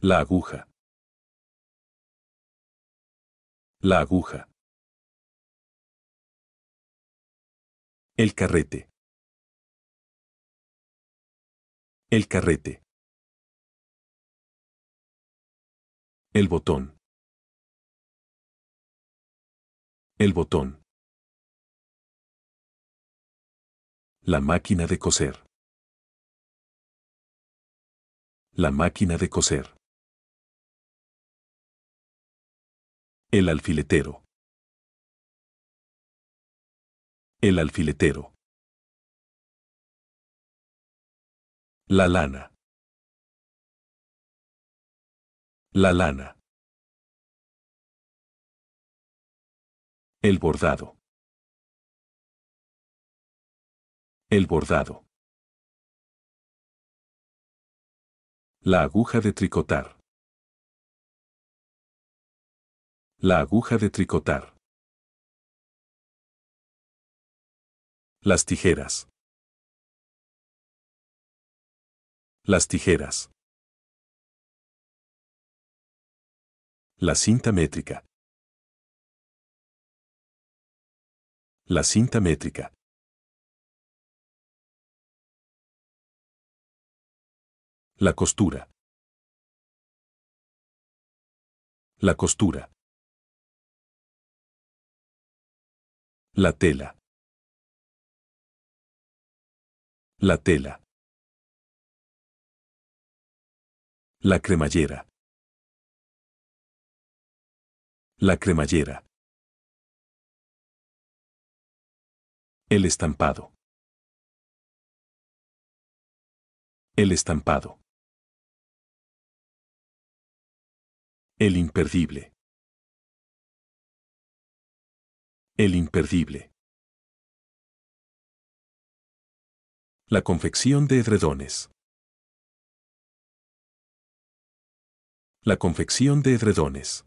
La aguja. La aguja. El carrete. El carrete. El botón. El botón. La máquina de coser. La máquina de coser. El alfiletero. El alfiletero. La lana. La lana. El bordado. El bordado. La aguja de tricotar. La aguja de tricotar. Las tijeras. Las tijeras. La cinta métrica. La cinta métrica. La costura. La costura. La tela. La tela. La cremallera. La cremallera. El estampado. El estampado. El imperdible. El imperdible. La confección de edredones. La confección de edredones.